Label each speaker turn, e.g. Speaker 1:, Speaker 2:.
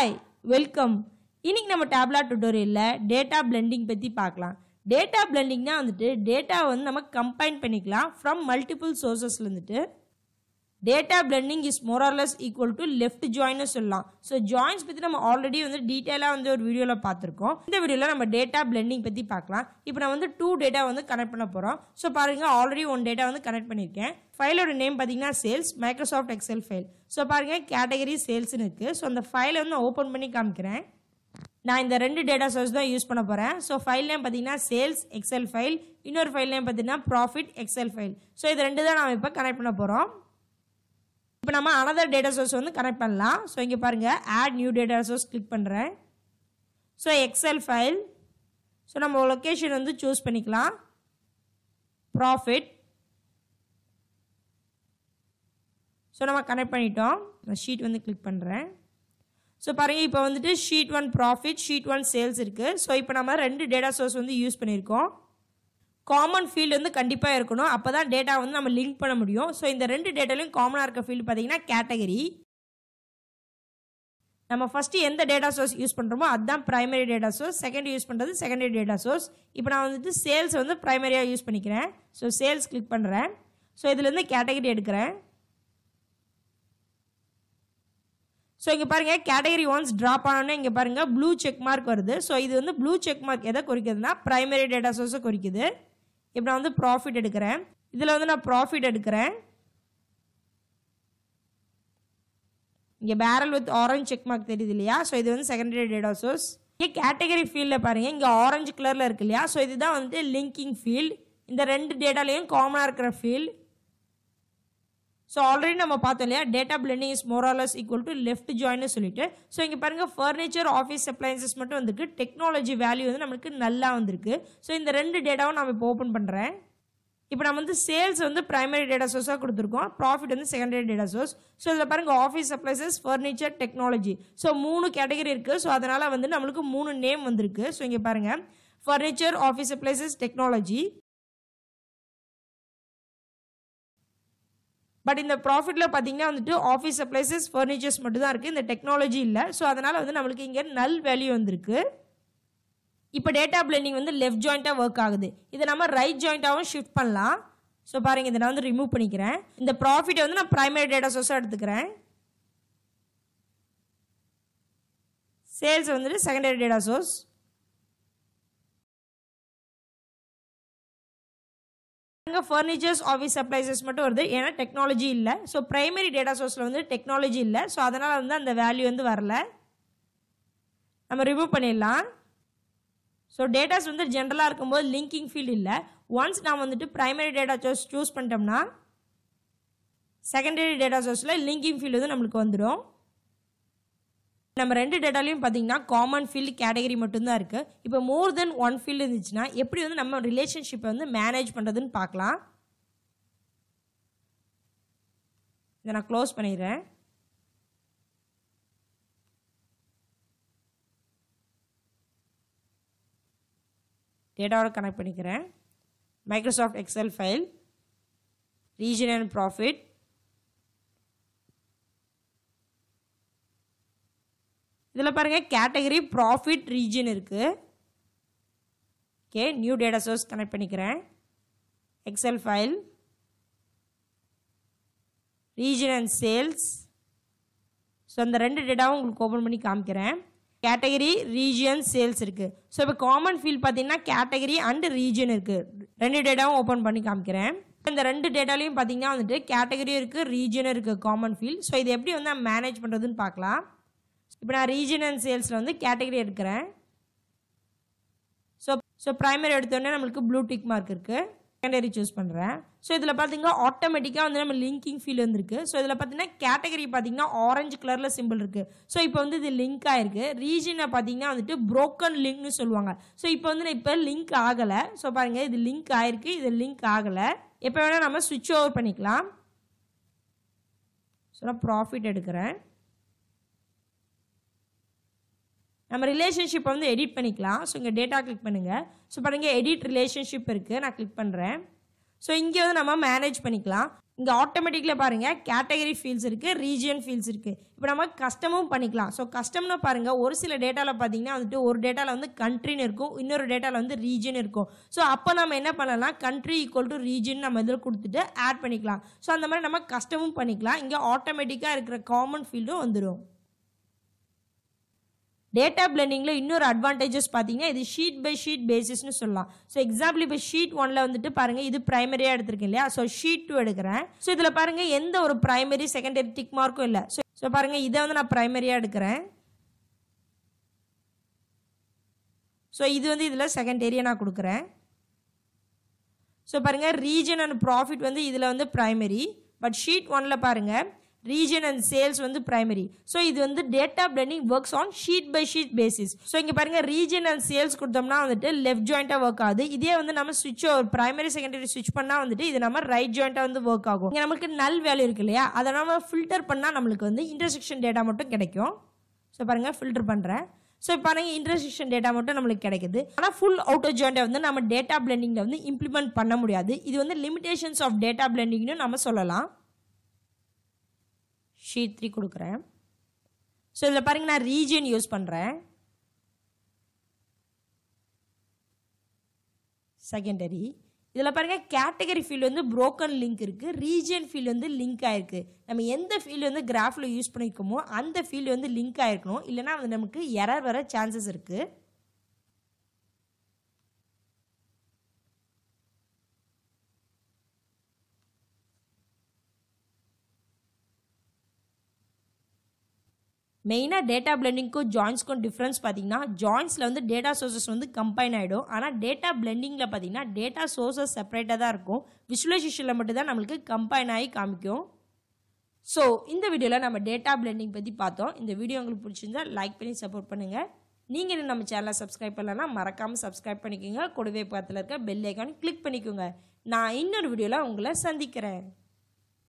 Speaker 1: hi welcome இன்றைக்கி நம்ம டேப்லா டுட்டோரியலில் data blending பற்றி பார்க்கலாம் டேட்டா பிளெண்டிங்னா வந்துட்டு டேட்டா வந்து நம்ம கம்பைன் பண்ணிக்கலாம் ஃப்ரம் மல்டிபிள் சோர்ஸஸ்லேருந்துட்டு data blending is more or less equal to left ஜாயின்னு சொல்லலாம் ஸோ ஜாயின்ஸ் பற்றி நம்ம ஆல்ரெடி வந்து டீட்டெயிலாக வந்து ஒரு வீடியோவில் பார்த்துருக்கோம் இந்த வீடியோவில் நம்ம டேட்டா பிளண்டிங் பற்றி பார்க்கலாம் இப்போ நான் வந்து டூ டேட்டா வந்து கனெக்ட் பண்ண போகிறோம் ஸோ பாருங்கள் ஆல்ரெடி ஒன் டேட்டா வந்து கனெக்ட் பண்ணியிருக்கேன் ஃபைலோட நேம் பார்த்தீங்கன்னா sales Microsoft Excel file so பாருங்கள் கேட்டகரி சேல்ஸ்னு இருக்குது ஸோ அந்த ஃபைலை வந்து நான் ஓப்பன் பண்ணி காமிக்கிறேன் நான் இந்த ரெண்டு டேட்டா சோர்ஸ் தான் யூஸ் பண்ண போகிறேன் ஸோ ஃபைல் நேம் பார்த்தீங்கன்னா சேல்ஸ் எக்ஸல் ஃபைல் இன்னொரு ஃபைல் நேம் பார்த்தீங்கன்னா ப்ராஃபிட் எக்ஸல் ஃபைல் ஸோ இது ரெண்டு தான் நாம் இப்போ கனெக்ட் பண்ண போகிறோம் இப்போ நம்ம அனதர் டேட்டா சோர்ஸ் வந்து கனெக்ட் பண்ணலாம் ஸோ இங்கே பாருங்கள் add new data source click பண்ணுறேன் ஸோ எக்ஸல் ஃபைல் ஸோ நம்ம லொக்கேஷன் வந்து சூஸ் பண்ணிக்கலாம் ப்ராஃபிட் ஸோ நம்ம கனெக்ட் பண்ணிட்டோம் நான் ஷீட் வந்து கிளிக் பண்ணுறேன் ஸோ பாருங்கள் இப்போ வந்துட்டு sheet one profit sheet one sales இருக்குது ஸோ இப்போ நம்ம ரெண்டு டேட்டா சோர்ஸ் வந்து யூஸ் பண்ணியிருக்கோம் காமன் ஃபீல்டு வந்து கண்டிப்பாக இருக்கணும் அப்போ தான் டேட்டா வந்து நம்ம லிங்க் பண்ண முடியும் ஸோ இந்த ரெண்டு டேட்டாலையும் காமனாக இருக்க ஃபீல்டு பார்த்தீங்கன்னா கேட்டகரி நம்ம ஃபஸ்ட்டு எந்த டேட்டா சோர்ஸ் யூஸ் பண்ணுறோமோ அதுதான் primary data source second use பண்ணுறது செகண்டரி டேட்டா சோர்ஸ் இப்போ நான் வந்துட்டு சேல்ஸ் வந்து ப்ரைமரியாக யூஸ் பண்ணிக்கிறேன் ஸோ சேல்ஸ் கிளிக் பண்ணுறேன் ஸோ இதுலேருந்து கேட்டகரி எடுக்கிறேன் ஸோ இங்கே பாருங்கள் கேட்டகரி ஒன்ஸ் ட்ராப் ஆனோன்னே இங்கே பாருங்கள் ப்ளூ செக் மார்க் வருது ஸோ இது வந்து ப்ளூ செக் மார்க் எதை குறிக்கிறதுனா ப்ரைமரி டேட்டா சோர்ஸை குறிக்குது இப்போ நான் வந்து ப்ராஃபிட் எடுக்கிறேன் இதில் வந்து நான் ப்ராஃபிட் எடுக்கிறேன் இங்கே பேரல் வித் ஆரஞ்சு செக் மார்க் தெரியுது இல்லையா ஸோ இது வந்து செகண்டரி டேட்டா சோர்ஸ் இங்கே கேட்டகரி ஃபீல்டில் பாருங்கள் இங்கே ஆரஞ்சு கலரில் இருக்கு இல்லையா ஸோ இதுதான் வந்து லிங்கிங் ஃபீல்டு இந்த ரெண்டு டேட்டாலையும் காமனாக இருக்கிற ஃபீல்டு ஸோ ஆல்ரெடி நம்ம பார்த்தோம் இல்லையா data blending is more or less equal to left ஜாயின்னு சொல்லிட்டு ஸோ இங்கே பாருங்கள் ஃபர்னிச்சர் ஆஃபீஸ் அப்ளைன்சஸ் மட்டும் வந்துருக்கு டெக்னாலஜி வேல்யூ வந்து நம்மளுக்கு நல்லா வந்திருக்கு ஸோ இந்த ரெண்டு டேட்டாவும் நம்ம இப்போ ஓப்பன் பண்ணுறேன் இப்போ நம்ம வந்து சேல்ஸ் வந்து பிரைமரி டேட்டா சோர்ஸாக கொடுத்துருக்கோம் ப்ராஃபிட் வந்து செகண்டரி டேட்டா சோர்ஸ் ஸோ இதில் பாருங்கள் office supplies furniture technology so மூணு கேட்டகரி இருக்குது ஸோ அதனால் வந்து நம்மளுக்கு மூணு நேம் வந்திருக்கு ஸோ இங்கே பாருங்கள் furniture office supplies technology but இந்த ப்ராஃபிட்டில் பார்த்தீங்கன்னா வந்துட்டு ஆஃபீஸ் சப்ளைசஸ் ஃபர்னிச்சர்ஸ் மட்டும் தான் இருக்குது இந்த டெக்னாலஜி இல்லை ஸோ அதனால் வந்து நம்மளுக்கு இங்கே நல் வேல்யூ வந்திருக்கு இப்போ டேட்டா பிளெண்டிங் வந்து லெஃப்ட் ஜாயிண்ட்டாக ஒர்க் ஆகுது இதை நம்ம ரைட் ஜாயிண்ட்டாகவும் ஷிஃப்ட் பண்ணலாம் ஸோ பாருங்கள் இதை நான் வந்து ரிமூவ் பண்ணிக்கிறேன் இந்த ப்ராஃபிட்டை வந்து நான் ப்ரைமரி டேட்டா சோர்ஸாக எடுத்துக்கிறேன் சேல்ஸ் வந்துட்டு செகண்டரி டேட்டா சோர்ஸ் இங்கே ஃபர்னிச்சர்ஸ் ஆஃபீஸ் சப்ளைசஸ் மட்டும் வருது ஏன்னா டெக்னாலஜி இல்லை ஸோ ப்ரைமரி டேட்டா சோர்ஸில் வந்து டெக்னாலஜி இல்லை ஸோ அதனால் வந்து அந்த வேல்யூ வந்து வரல நம்ம ரிமூவ் பண்ணிடலாம் ஸோ டேட்டாஸ் வந்து ஜென்ரலாக இருக்கும்போது லிங்கிங் ஃபீல்டு இல்லை ஒன்ஸ் நான் வந்துட்டு ப்ரைமரி டேட்டா சோர்ஸ் சூஸ் பண்ணிட்டோம்னா செகண்டரி டேட்டா சோர்ஸில் லிங்கிங் ஃபீல்டு வந்து நம்மளுக்கு வந்துடும் நம்ம ரெண்டு டேட்டாலையும் பார்த்தீங்கன்னா காமன் ஃபீல்டு கேட்டகரி மட்டும்தான் இருக்குது இப்போ மோர் தென் ஒன் ஃபீல்டு இருந்துச்சுன்னா எப்படி வந்து நம்ம ரிலேஷன்ஷிப்பை வந்து மேனேஜ் பண்ணுறதுன்னு பார்க்கலாம் இதை நான் க்ளோஸ் பண்ணிடுறேன் டேட்டாவோட கனெக்ட் பண்ணிக்கிறேன் Microsoft Excel file region and profit இதில் பாருங்கள் கேட்டகரி ப்ராஃபிட் ரீஜன் இருக்குது okay new data source connect பண்ணிக்கிறேன் Excel file region and sales so அந்த ரெண்டு டேட்டாவும் உங்களுக்கு ஓப்பன் பண்ணி காமிக்கிறேன் கேட்டகரி ரீஜியன் சேல்ஸ் இருக்குது ஸோ இப்போ காமன் ஃபீல்ட் பார்த்தீங்கன்னா கேட்டகரி அண்டு ரீஜன் இருக்குது ரெண்டு டேட்டாவும் ஓப்பன் பண்ணி காமிக்கிறேன் இந்த ரெண்டு டேட்டாலையும் பார்த்தீங்கன்னா வந்துட்டு கேட்டகரியும் இருக்குது ரீஜனும் இருக்குது காமன் ஃபீல்ட் ஸோ இது எப்படி வந்து மேனேஜ் பண்ணுறதுன்னு பார்க்கலாம் இப்போ நான் ரீஜன் அண்ட் சேல்ஸில் வந்து கேட்டகரி எடுக்கிறேன் ஸோ ஸோ ப்ரைமரி எடுத்தோடனே நம்மளுக்கு ப்ளூ டிக் மார்க் இருக்குது செகண்டரி சூஸ் பண்ணுறேன் ஸோ இதில் பார்த்தீங்கன்னா ஆட்டோமேட்டிக்காக வந்து நம்ம லிங்கிங் ஃபீல் வந்துருக்கு ஸோ இதில் பார்த்தீங்கன்னா கேட்டகரி பார்த்தீங்கன்னா ஆரஞ்சு கலரில் சிம்பிள் இருக்குது ஸோ இப்போ வந்து இது லிங்க் ஆகிருக்கு ரீஜனை பார்த்தீங்கன்னா வந்துட்டு ப்ரோக்கன் லிங்க்னு சொல்லுவாங்க ஸோ இப்போ வந்து நான் இப்போ லிங்க் ஆகலை ஸோ பாருங்கள் இது லிங்க் ஆகிருக்கு இது லிங்க் ஆகலை எப்போ வேணால் நம்ம சுவிட்ச் ஓவர் பண்ணிக்கலாம் ஸோ நான் ப்ராஃபிட் எடுக்கிறேன் நம்ம ரிலேஷன்ஷிப்பை வந்து எடிட் பண்ணிக்கலாம் ஸோ இங்கே டேட்டா கிளிக் பண்ணுங்கள் ஸோ பாருங்கள் எடிட் ரிலேஷன்ஷிப் இருக்குது நான் கிளிக் பண்ணுறேன் ஸோ இங்கே வந்து நம்ம மேனேஜ் பண்ணிக்கலாம் இங்கே ஆட்டோமேட்டிக்கில் பாருங்கள் கேட்டகரி ஃபீல்ஸ் இருக்குது ரீஜியன் ஃபீல்ஸ் இருக்குது இப்போ நம்ம கஸ்டமும் பண்ணிக்கலாம் ஸோ கஸ்டம்னு பாருங்கள் ஒரு சில டேட்டாவில் பார்த்தீங்கன்னா வந்துட்டு ஒரு டேட்டாவில் வந்து கண்ட்ரின்னு இருக்கும் இன்னொரு டேட்டாவில் வந்து ரீஜன் இருக்கும் ஸோ அப்போ நம்ம என்ன பண்ணலாம் கண்ட்ரி ஈக்குவல் டு ரீஜன் நம்ம இதில் கொடுத்துட்டு ஆட் பண்ணிக்கலாம் ஸோ அந்த மாதிரி நம்ம கஸ்டமும் பண்ணிக்கலாம் இங்கே ஆட்டோமேட்டிக்காக இருக்கிற காமன் ஃபீல்டும் வந்துடும் டேட்டா பிளெண்டிங்கில் இன்னொரு அட்வான்டேஜஸ் பார்த்தீங்கன்னா இது ஷீட் பை ஷீட் பேசிஸ்னு சொல்லலாம் ஸோ எக்ஸாம்பிள் இப்போ ஷீட் ஒனில் வந்துட்டு பாருங்கள் இது ப்ரைமரியாக எடுத்திருக்கேன் இல்லையா ஸோ ஷீட் டூ எடுக்கிறேன் ஸோ இதில் பாருங்கள் எந்த ஒரு ப்ரைமரி செகண்டரி டிக் மார்க்கும் இல்லை ஸோ ஸோ பாருங்கள் இதை வந்து நான் ப்ரைமரியாக எடுக்கிறேன் ஸோ இது வந்து இதில் ஏரியா நான் கொடுக்குறேன் ஸோ பாருங்கள் ரீஜன் அண்ட் ப்ராஃபிட் வந்து இதில் வந்து ப்ரைமரி பட் ஷீட் ஒனில் பாருங்கள் ரீஜன் அண்ட் சேல்ஸ் வந்து பிரைமரி ஸோ இது வந்து data blending works on sheet by sheet basis so இங்கே பாருங்கள் ரீஜன் அண்ட் சேல்ஸ் கொடுத்தோம்னா வந்துட்டு லெஃப்ட் ஜாயிண்டாக ஒர்க் ஆகுது இதே வந்து நம்ம ஸ்விட்ச் ஒரு பிரைமரி செகண்டரி ஸ்விட்ச் பண்ணால் வந்துட்டு இது நம்ம ரைட் ஜாயிண்ட்டாக வந்து ஒர்க் ஆகும் இங்கே நம்மளுக்கு நல் வேல்யூ இருக்கு இல்லையா அதை நம்ம ஃபில்டர் பண்ணால் நம்மளுக்கு வந்து இன்டர்செக்ஷன் டேட்டா மட்டும் கிடைக்கும் ஸோ பாருங்கள் ஃபில்டர் பண்ணுறேன் ஸோ பாருங்கள் இன்டர்செக்ஷன் டேட்டா மட்டும் நம்மளுக்கு கிடைக்குது ஆனால் ஃபுல் அவுட் ஆஃப் ஜாயிண்டை வந்து நம்ம டேட்டா பிளெண்டிங்கில் வந்து இம்ப்ளிமெண்ட் பண்ண முடியாது இது வந்து லிமிடேஷன்ஸ் ஆஃப் டேட்டா பிளெண்டிங்னு நம்ம சொல்லலாம் ஷீட் த்ரீ கொடுக்குறேன் ஸோ இதில் பாருங்கள் நான் ரீஜியன் யூஸ் பண்ணுறேன் செகண்டரி இதில் பாருங்கள் கேட்டகரி ஃபீல்டு வந்து புரோக்கன் லிங்க் இருக்குது ரீஜியன் ஃபீல்டு வந்து லிங்க் ஆகிருக்கு நம்ம எந்த ஃபீல்டு வந்து கிராஃபில் யூஸ் பண்ணிக்கோமோ அந்த ஃபீல்டு வந்து லிங்க் ஆகிருக்கணும் இல்லைனா அது நமக்கு எரர் வர சான்சஸ் இருக்குது மெயினாக டேட்டா பிளெண்டிங்க்கும் ஜாயின்ஸ்க்கும் டிஃப்ரென்ஸ் பார்த்தீங்கன்னா ஜாயின்ஸில் வந்து டேட்டா சோர்சஸ் வந்து கம்பைன் ஆகிடும் ஆனால் டேட்டா பிளெண்டிங்கில் பார்த்தீங்கன்னா டேட்டா சோர்சஸ் செப்பரேட்டாக தான் இருக்கும் விஷுவலைசேஷனில் மட்டும்தான் நம்மளுக்கு கம்பைன் ஆகி காமிக்கும் ஸோ இந்த வீடியோவில் நம்ம டேட்டா பிளெண்டிங் பற்றி பார்த்தோம் இந்த வீடியோ உங்களுக்கு பிடிச்சிருந்தா லைக் பண்ணி சப்போர்ட் பண்ணுங்கள் நீங்கள் இன்னும் நம்ம சேனலை சப்ஸ்கிரைப் பண்ணலன்னா மறக்காமல் சப்ஸ்கிரைப் பண்ணிக்கோங்க கொடுவே பக்கத்தில் இருக்க பெல் ஐக்கான் கிளிக் பண்ணிக்கோங்க நான் இன்னொரு வீடியோவில் உங்களை சந்திக்கிறேன்